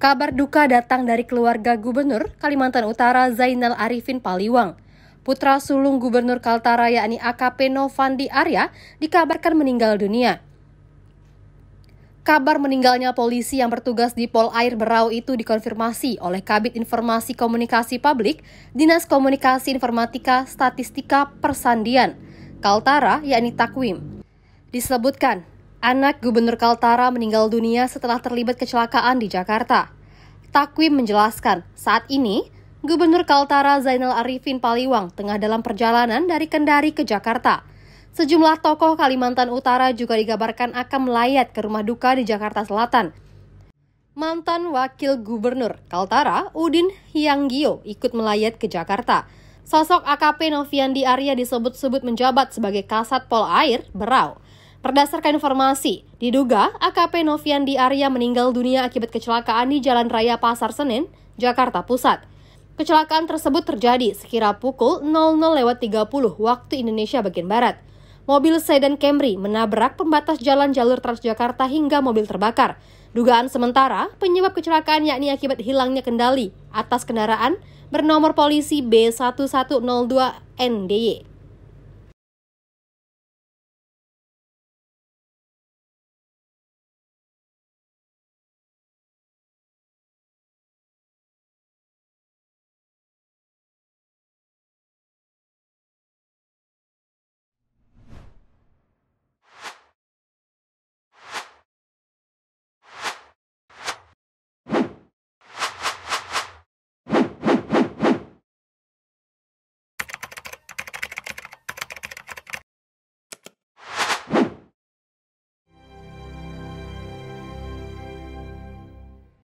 Kabar duka datang dari keluarga Gubernur Kalimantan Utara Zainal Arifin Paliwang. Putra sulung Gubernur Kaltara yakni AKP Novandi Arya dikabarkan meninggal dunia. Kabar meninggalnya polisi yang bertugas di Pol Air Berau itu dikonfirmasi oleh Kabit Informasi Komunikasi Publik, Dinas Komunikasi Informatika Statistika Persandian, Kaltara yakni Takwim. Disebutkan, Anak Gubernur Kaltara meninggal dunia setelah terlibat kecelakaan di Jakarta. Takwim menjelaskan, saat ini Gubernur Kaltara Zainal Arifin Paliwang tengah dalam perjalanan dari Kendari ke Jakarta. Sejumlah tokoh Kalimantan Utara juga digabarkan akan melayat ke rumah duka di Jakarta Selatan. Mantan Wakil Gubernur Kaltara, Udin Hianggio ikut melayat ke Jakarta. Sosok AKP Noviandi Arya disebut-sebut menjabat sebagai Kasat Pol Air, Berau. Berdasarkan informasi, diduga AKP Novian di Arya meninggal dunia akibat kecelakaan di Jalan Raya Pasar Senen, Jakarta Pusat. Kecelakaan tersebut terjadi sekira pukul 00.30 waktu Indonesia bagian Barat. Mobil sedan Camry menabrak pembatas jalan jalur Transjakarta hingga mobil terbakar. Dugaan sementara, penyebab kecelakaan yakni akibat hilangnya kendali atas kendaraan bernomor polisi B1102 NDY.